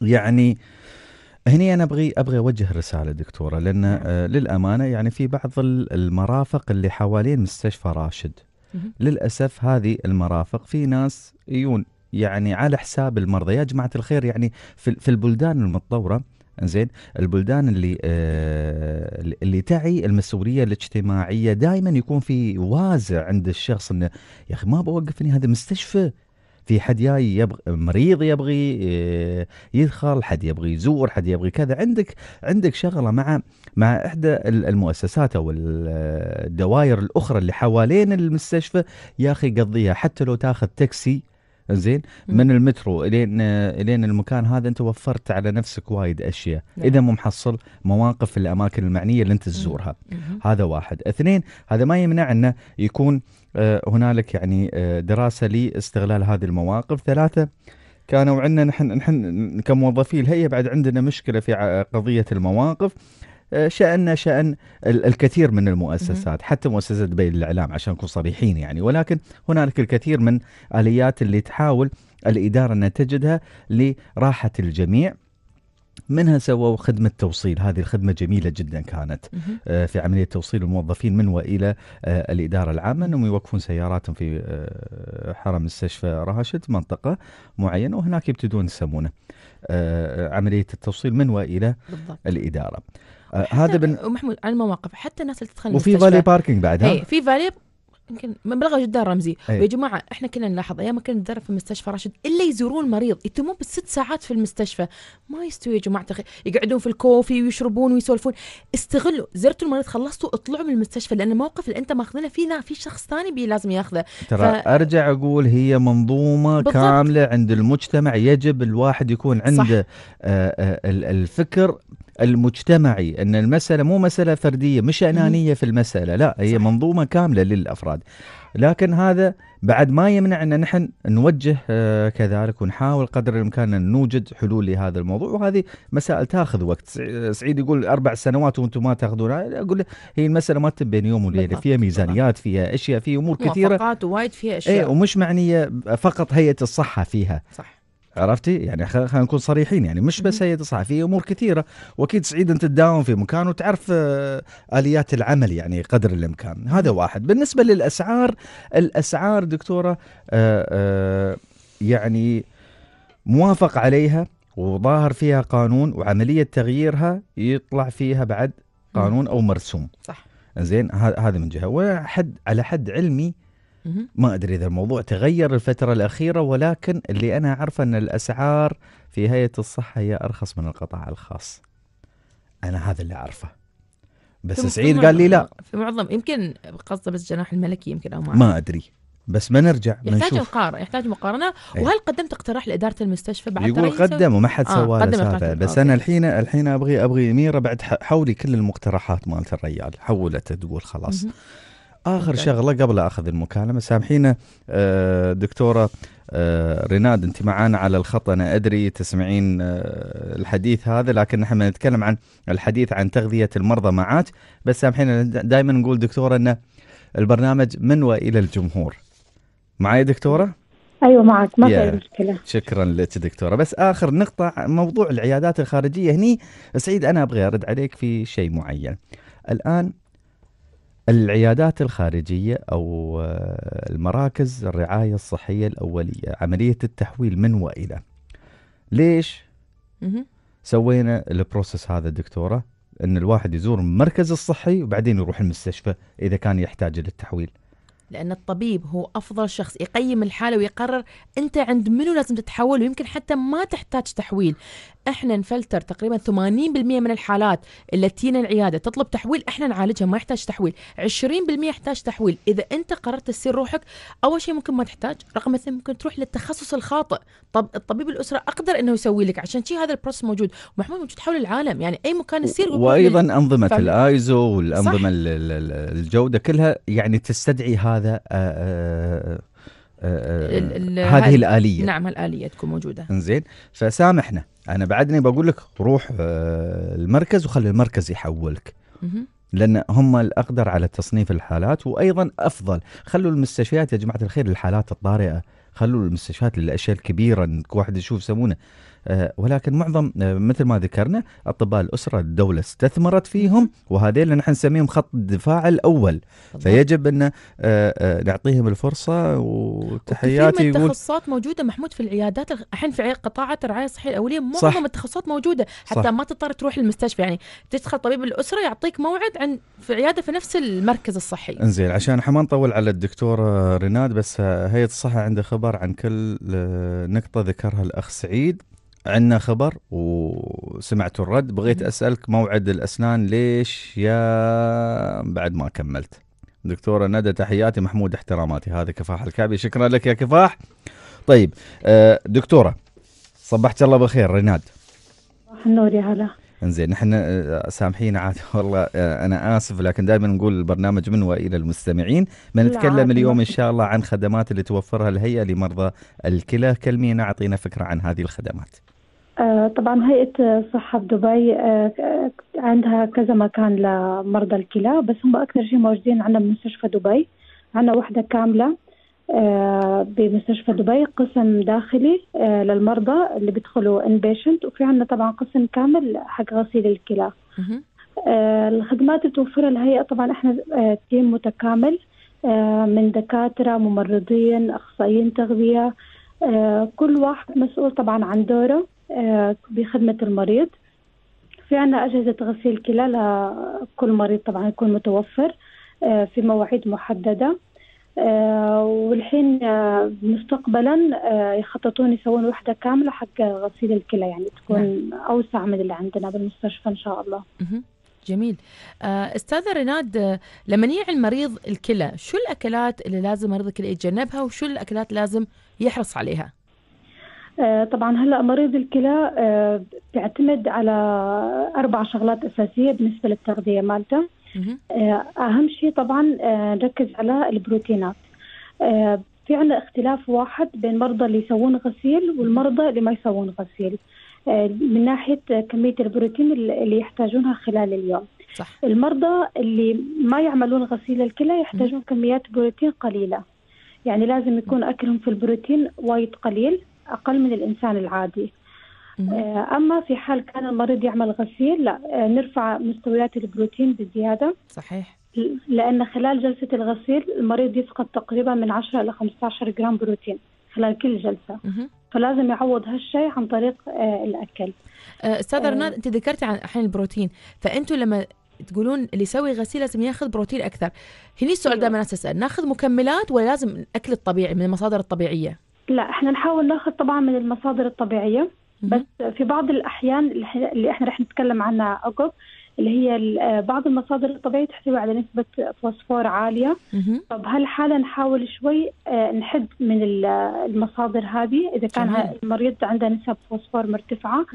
يعني هني انا ابغي ابغي اوجه رساله دكتوره لان نعم. آه، للامانه يعني في بعض المرافق اللي حوالين مستشفى راشد للاسف هذه المرافق في ناس يجون يعني على حساب المرضى يا جماعه الخير يعني في, في البلدان المتطوره زين البلدان اللي آه اللي تعي المسؤوليه الاجتماعيه دائما يكون في وازع عند الشخص انه يا اخي ما بوقفني هذا مستشفى في حد جاي يبغ... مريض يبغي آه، يدخل حد يبغي يزور حد يبغي كذا عندك عندك شغله مع مع احدى المؤسسات او الدوائر الاخرى اللي حوالين المستشفى يا اخي قضيها حتى لو تاخذ تاكسي زين من المترو الين الين المكان هذا انت وفرت على نفسك وايد اشياء نعم. اذا مو محصل مواقف الاماكن المعنيه اللي انت تزورها هذا واحد اثنين هذا ما يمنع انه يكون آه، هنالك يعني آه، دراسه لاستغلال هذه المواقف ثلاثه كانوا عندنا نحن نحن كموظفي الهيئه بعد عندنا مشكله في قضيه المواقف شأننا آه، شأن الكثير من المؤسسات حتى مؤسسة دبي للإعلام عشان نكون صريحين يعني ولكن هنالك الكثير من آليات اللي تحاول الإدارة أن تجدها لراحة الجميع منها سووا خدمة توصيل هذه الخدمة جميلة جدا كانت آه، في عملية توصيل الموظفين من وإلى آه، الإدارة العامة أنهم يوقفون سياراتهم في حرم مستشفى راشد منطقة معينة وهناك يبتدون يسمونه عملية التوصيل من وإلى بالضبط. الإدارة أه، هذا بن... محمود على المواقف حتى الناس اللي تدخل وفي فالي باركينج بعد ها؟ في فالي يمكن مبلغه جدا رمزي أيه. جماعه احنا كنا نلاحظ ايام ما كنا ندرب في مستشفى راشد الا يزورون المريض يتمون بالست ساعات في المستشفى ما يستوي يا جماعه تخ... يقعدون في الكوفي ويشربون ويسولفون استغلوا زرتوا المريض خلصتوا اطلعوا من المستشفى لان الموقف اللي انت ماخذينه فيه في شخص ثاني بي لازم ياخذه ترى ف... ارجع اقول هي منظومه بالضبط. كامله عند المجتمع يجب الواحد يكون عنده آه آه الفكر المجتمعي أن المسألة مو مسألة فردية مش أنانية في المسألة لا هي صحيح. منظومة كاملة للأفراد لكن هذا بعد ما يمنع أن نحن نوجه آه، كذلك ونحاول قدر الإمكان أن نوجد حلول لهذا الموضوع وهذه مسائل تاخذ وقت آه، سعيد يقول أربع سنوات وأنتم ما تاخذونها أقول هي المسألة ما تتم بين يوم وليلة فيها ميزانيات فيها أشياء فيها أمور كثيرة موافقات وايد فيها إيه، أشياء ايه ومش معنية فقط هيئة الصحة فيها صح. عرفتي يعني خلينا نكون صريحين يعني مش بس هيئه اصلاح في امور كثيره واكيد سعيد انت تداوم في مكان وتعرف آه، اليات العمل يعني قدر الامكان هذا واحد بالنسبه للاسعار الاسعار دكتوره آه، آه، يعني موافق عليها وظاهر فيها قانون وعمليه تغييرها يطلع فيها بعد قانون او مرسوم صح زين هذا من جهه وحد على حد علمي ما ادري اذا الموضوع تغير الفتره الاخيره ولكن اللي انا اعرفه ان الاسعار في هيئه الصحه هي ارخص من القطاع الخاص انا هذا اللي اعرفه بس سعيد قال لي لا في معظم يمكن قصده بس جناح الملكي يمكن او ما ما ادري بس ما نرجع يحتاج مقارنه يحتاج مقارنه وهل قدمت اقتراح لاداره المستشفى بعد يقول قدم وما حد آه، سوى آه بس انا الحين الحين ابغي ابغي اميره بعد حولي كل المقترحات مالت الريال حولت تقول خلاص اخر okay. شغله قبل اخذ المكالمه سامحينا آه، دكتوره آه، رناد انت معانا على الخط انا ادري تسمعين آه، الحديث هذا لكن نحن نتكلم عن الحديث عن تغذيه المرضى معات بس سامحينا دائما نقول دكتوره ان البرنامج من والى الجمهور معي دكتوره ايوه معك ما في مشكله شكرا لك دكتوره بس اخر نقطه موضوع العيادات الخارجيه هني سعيد انا ابغى ارد عليك في شيء معين الان العيادات الخارجية أو آه، المراكز الرعاية الصحية الأولية عملية التحويل من وإلى ليش سوينا البروسس هذا دكتورة أن الواحد يزور المركز الصحي وبعدين يروح المستشفى إذا كان يحتاج للتحويل لأن الطبيب هو أفضل شخص يقيم الحالة ويقرر أنت عند منو لازم تتحول ويمكن حتى ما تحتاج تحويل احنا نفلتر تقريبا 80% من الحالات اللي تينا العياده تطلب تحويل احنا نعالجها ما يحتاج تحويل 20% يحتاج تحويل اذا انت قررت تسير روحك اول شيء ممكن ما تحتاج رقم اثنين ممكن تروح للتخصص الخاطئ طب الطبيب الاسره اقدر انه يسوي لك عشان شيء هذا البروسس موجود محمود موجود حول العالم يعني اي مكان تسير وايضا انظمه ف... الايزو والانظمه الجوده كلها يعني تستدعي هذا آه، آه، آه، آه، هذه الآلية نعم الآلية تكون موجودة انزين فسامحنا أنا بعدني بقول لك روح آه، المركز وخلي المركز يحولك لأن هم الأقدر على تصنيف الحالات وأيضا أفضل خلوا المستشفيات يا جماعة الخير للحالات الطارئة خلوا المستشفيات للأشياء الكبيرة انك واحد يشوف يسمونه آه، ولكن معظم آه، مثل ما ذكرنا اطباء الاسره الدوله استثمرت فيهم وهذيل اللي نحن نسميهم خط الدفاع الاول فيجب ان آه، نعطيهم الفرصه وتحياتي يقول التخصصات موجوده محمود في العيادات الحين في قطاعات الرعايه الصحيه الاوليه معظم التخصصات موجوده حتى صح. ما تضطر تروح المستشفى يعني تدخل طبيب الاسره يعطيك موعد عن في عياده في نفس المركز الصحي انزين عشان ما نطول على الدكتور ريناد بس هيئه الصحه عنده خبر عن كل نقطه ذكرها الاخ سعيد عندنا خبر وسمعت الرد بغيت اسالك موعد الاسنان ليش يا بعد ما كملت دكتوره ندى تحياتي محمود احتراماتي هذا كفاح الكعبي شكرا لك يا كفاح طيب آه، دكتوره صبحت الله بالخير رناد صباح النور يا هلا انزين نحن آه، سامحين عاد والله آه، انا اسف لكن دائما نقول البرنامج من والى المستمعين بنتكلم اليوم ان شاء الله عن خدمات اللي توفرها الهيئه لمرضى الكلى كلمينا اعطينا فكره عن هذه الخدمات آه، طبعا هيئة الصحة في دبي آه، آه، عندها كذا مكان لمرضى الكلى بس هم أكثر شيء موجودين عندنا بمستشفى دبي عندنا وحدة كاملة بمستشفى دبي قسم داخلي للمرضى اللي بيدخلوا ان بيشنت وفي عندنا طبعا قسم كامل حق غسيل الكلى الخدمات اللي بتوفرها الهيئة طبعا احنا تيم متكامل من دكاترة ممرضين أخصائيين تغذية كل واحد مسؤول طبعا عن دوره آه، بخدمة المريض في عنا أجهزة غسيل كلى لكل مريض طبعا يكون متوفر آه، في مواعيد محددة آه، والحين مستقبلا يخططون يسوون وحدة كاملة حق غسيل الكلى يعني تكون نعم. أوسع من اللي عندنا بالمستشفى إن شاء الله جميل استاذه رناد لما يعي المريض الكلى شو الاكلات اللي لازم مريض الكلى يتجنبها وشو الاكلات لازم يحرص عليها آه، طبعا هلا مريض الكلى آه، بيعتمد على اربع شغلات اساسيه بالنسبه للتغذيه مالته آه، اهم شيء طبعا نركز على البروتينات في عنا اختلاف واحد بين مرضى اللي يسوون غسيل والمرضى اللي ما يسوون غسيل من ناحيه كميه البروتين اللي يحتاجونها خلال اليوم صح. المرضى اللي ما يعملون غسيل الكلى يحتاجون كميات بروتين قليله يعني لازم يكون اكلهم في البروتين وايد قليل أقل من الإنسان العادي آه، أما في حال كان المريض يعمل غسيل لا آه، نرفع مستويات البروتين بزيادة صحيح لأن خلال جلسة الغسيل المريض يفقد تقريبا من 10 إلى 15 جرام بروتين خلال كل جلسة فلازم يعوض هالشيء عن طريق آه، الأكل أستاذ رناد أنت ذكرتي عن حين البروتين فأنتوا لما تقولون اللي يسوي غسيل لازم ياخذ بروتين اكثر هني السؤال أيوة. دائما اسال ناخذ مكملات ولا لازم الاكل الطبيعي من المصادر الطبيعيه لا احنا نحاول ناخذ طبعا من المصادر الطبيعيه بس في بعض الاحيان اللي احنا رح نتكلم عنها عقب اللي هي آه، بعض المصادر الطبيعيه تحتوي على نسبه فوسفور عاليه فبهالحاله نحاول شوي آه، نحد من المصادر هذه اذا كان المريض عنده نسب فوسفور مرتفعه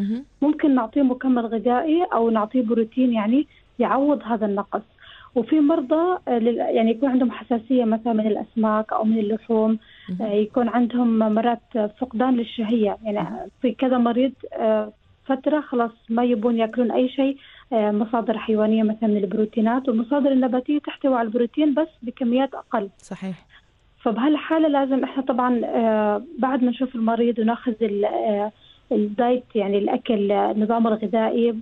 ممكن نعطيه مكمل غذائي او نعطيه بروتين يعني يعوض هذا النقص وفي مرضى آه، يعني يكون عندهم حساسيه مثلا من الاسماك او من اللحوم آه، يكون عندهم مرات فقدان للشهيه يعني في كذا مريض آه، فتره خلاص ما يبون ياكلون اي شيء آه، مصادر حيوانيه مثلا من البروتينات والمصادر النباتيه تحتوي على البروتين بس بكميات اقل صحيح فبهالحاله لازم احنا طبعا بعد ما نشوف المريض وناخذ الدايت يعني الاكل النظام الغذائي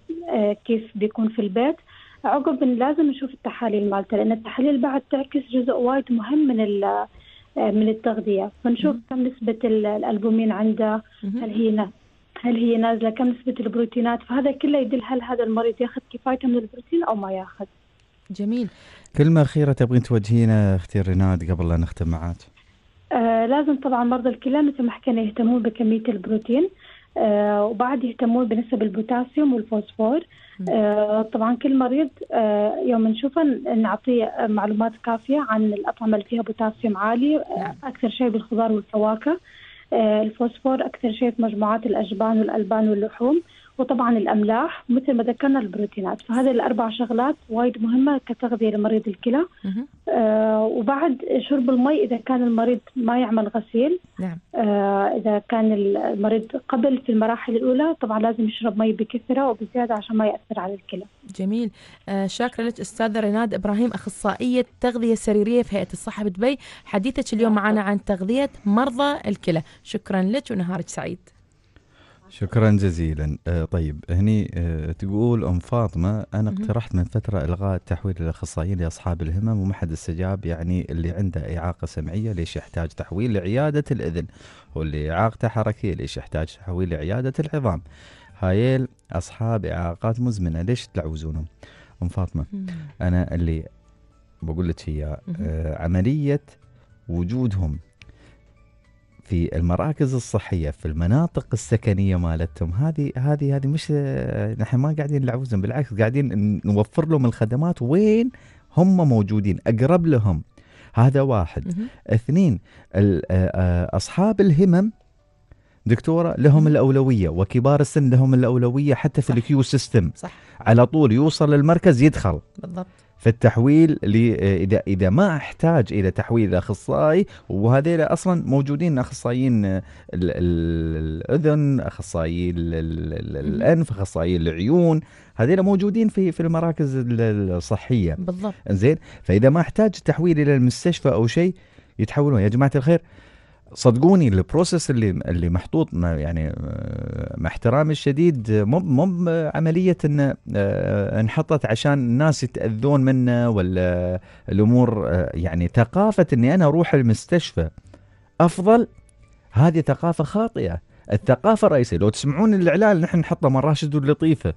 كيف بيكون في البيت عقب لازم نشوف التحاليل مالته لان التحاليل بعد تعكس جزء وايد مهم من آه، من التغذيه فنشوف كم نسبه الالبومين عندها هل هي هل هي نازله كم نسبه البروتينات فهذا كله يدل هل هذا المريض ياخذ كفايته من البروتين او ما ياخذ جميل كلمه اخيره تبغين توجهينا اختي ريناد قبل لا نختم معك آه لازم طبعا مرضى الكلى مثل ما حكينا يهتمون بكميه البروتين آه، وبعد يهتمون بنسب البوتاسيوم والفوسفور آه، طبعا كل مريض آه، يوم نشوفه نعطيه معلومات كافيه عن الاطعمه اللي فيها بوتاسيوم عالي نعم. اكثر شيء بالخضار والفواكه الفوسفور اكثر شيء في مجموعات الاجبان والالبان واللحوم وطبعا الاملاح مثل ما ذكرنا البروتينات فهذه الاربع شغلات وايد مهمه كتغذيه لمريض الكلى آه وبعد شرب المي اذا كان المريض ما يعمل غسيل نعم. آه اذا كان المريض قبل في المراحل الاولى طبعا لازم يشرب مي بكثره وبزياده عشان ما ياثر على الكلى جميل آه شاكره لك استاذه رناد ابراهيم اخصائيه تغذيه سريريه في هيئه الصحه بدبي حديثك اليوم معنا عن تغذيه مرضى الكلى شكرا لك ونهارك سعيد شكرا جزيلا آه، طيب هني آه، تقول ام فاطمه انا اقترحت من فتره الغاء التحويل الاخصائيين لاصحاب الهمم وما حد استجاب يعني اللي عنده اعاقه سمعيه ليش يحتاج تحويل لعياده الاذن واللي اعاقته حركيه ليش يحتاج تحويل لعياده العظام هايل اصحاب اعاقات مزمنه ليش تعوزونهم ام فاطمه انا اللي بقول لك هي آه، عمليه وجودهم في المراكز الصحيه في المناطق السكنيه مالتهم هذه هذه هذه مش نحن ما قاعدين نلعبوزهم بالعكس قاعدين نوفر لهم الخدمات وين هم موجودين اقرب لهم هذا واحد اثنين اصحاب الهمم دكتوره لهم الاولويه وكبار السن لهم الاولويه حتى في الكيو سيستم صح على طول يوصل للمركز يدخل بالضبط فالتحويل اذا اذا ما احتاج الى تحويل اخصائي وهذيل اصلا موجودين اخصائيين الاذن اخصائي الانف اخصائي العيون هذيل موجودين في في المراكز الصحيه بالضبط زين فاذا ما احتاج تحويل الى المستشفى او شيء يتحولون يا جماعه الخير صدقوني البروسيس اللي اللي محطوط يعني مع احترامي الشديد مو مو عمليه ان آه، انحطت عشان الناس يتاذون منه ولا الامور آه، يعني ثقافه اني انا اروح المستشفى افضل هذه ثقافه خاطئه الثقافه الرئيسيه لو تسمعون الاعلان اللي نحن نحطه من راشد واللطيفه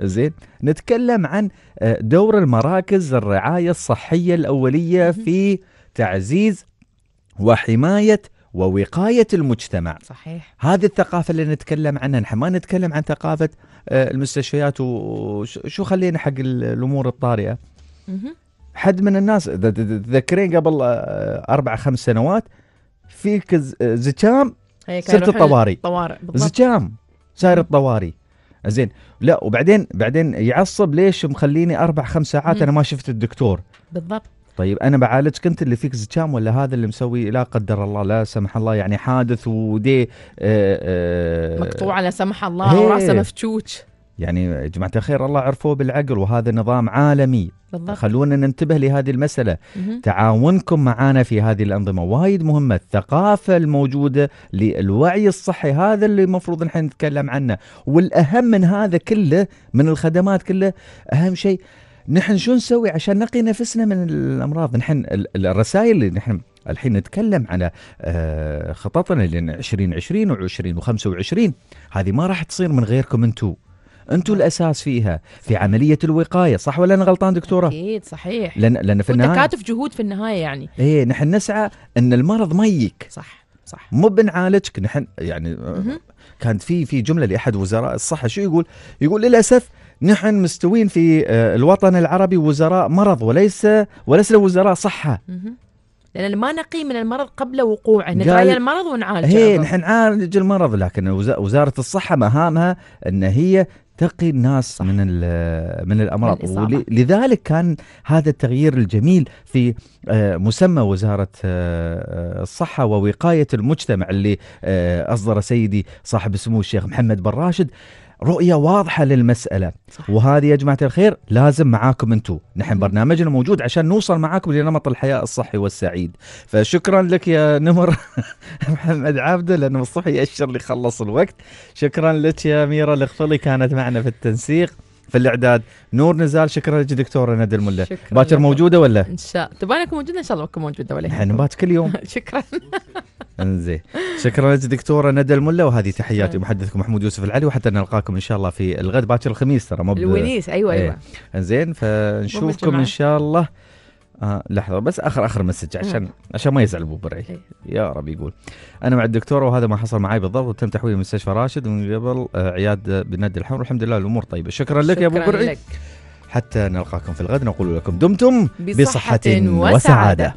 زين نتكلم عن آه، دور المراكز الرعايه الصحيه الاوليه في تعزيز وحمايه ووقايه المجتمع صحيح هذه الثقافه اللي نتكلم عنها نحن ما نتكلم عن ثقافه آه، المستشفيات وشو خلينا حق الامور الطارئه حد من الناس تذكرين قبل آه، اربع خمس سنوات فيك زكام صرت الطوارئ زكام صاير الطوارئ زين لا وبعدين بعدين يعصب ليش مخليني اربع خمس ساعات انا ما شفت الدكتور بالضبط طيب انا بعالجك انت اللي فيك زكام ولا هذا اللي مسوي لا قدر الله لا سمح الله يعني حادث ودي آه، آه، مقطوعه لا سمح الله وراسه مفتوش يعني يا جماعه الخير الله عرفوه بالعقل وهذا نظام عالمي بالضبط. خلونا ننتبه لهذه المساله مه. تعاونكم معنا في هذه الانظمه وايد مهمه الثقافه الموجوده للوعي الصحي هذا اللي المفروض نحن نتكلم عنه والاهم من هذا كله من الخدمات كله اهم شيء نحن شو نسوي عشان نقي نفسنا من الامراض نحن الرسائل اللي نحن الحين نتكلم على آه، خططنا ل 2020 و 2025 هذه ما راح تصير من غيركم انتم انتم الاساس فيها في عمليه الوقايه صح ولا انا غلطان دكتوره اكيد صحيح لان لان في النهايه تكاتف جهود في النهايه يعني ايه نحن نسعى ان المرض ما يجيك صح صح مو بنعالجك نحن يعني آه، كانت في في جمله لاحد وزراء الصحه شو يقول يقول للاسف نحن مستوين في آه، الوطن العربي وزراء مرض وليس ولسنا وزراء صحه لان ما نقي من المرض قبل وقوعه نتعالج المرض ونعالجه هي نحن نعالج المرض لكن وزاره الصحه مهامها ان هي تقي الناس صح. من من الامراض لذلك كان هذا التغيير الجميل في آه، مسمى وزاره آه، الصحه ووقايه المجتمع اللي اصدر سيدي صاحب السمو الشيخ محمد بن راشد رؤية واضحة للمسألة صح. وهذه يا جماعة الخير لازم معاكم أنتم نحن برنامجنا موجود عشان نوصل معاكم لنمط الحياة الصحي والسعيد فشكرا لك يا نمر محمد عبده لأنه الصبح يأشر لي خلص الوقت شكرا لك يا أميرة الغفلي كانت معنا في التنسيق في الاعداد نور نزال شكرا لك دكتوره ندى الملا باكر موجوده ولا ان شاء الله تبغى اكون موجوده ان شاء الله اكون موجوده ولا احنا باكر كل يوم شكرا انزين شكرا لك دكتوره ندى الملا وهذه تحياتي محدثكم محمود يوسف العلي وحتى نلقاكم ان شاء الله في الغد باكر الخميس ترى مو الونيس ايوه ايوه إيه. انزين فنشوفكم ان شاء الله آه لحظة بس آخر آخر مسج عشان عشان ما يزعل أبو برعي إيه. يا رب يقول أنا مع الدكتور وهذا ما حصل معي بالضبط وتم تحويل مستشفى راشد ومن قبل آه عياد بالنادي الحمر والحمد لله الأمور طيبة شكرا لك شكرا يا أبو برعي لك. حتى نلقاكم في الغد نقول لكم دمتم بصحة, بصحة وسعادة, وسعادة.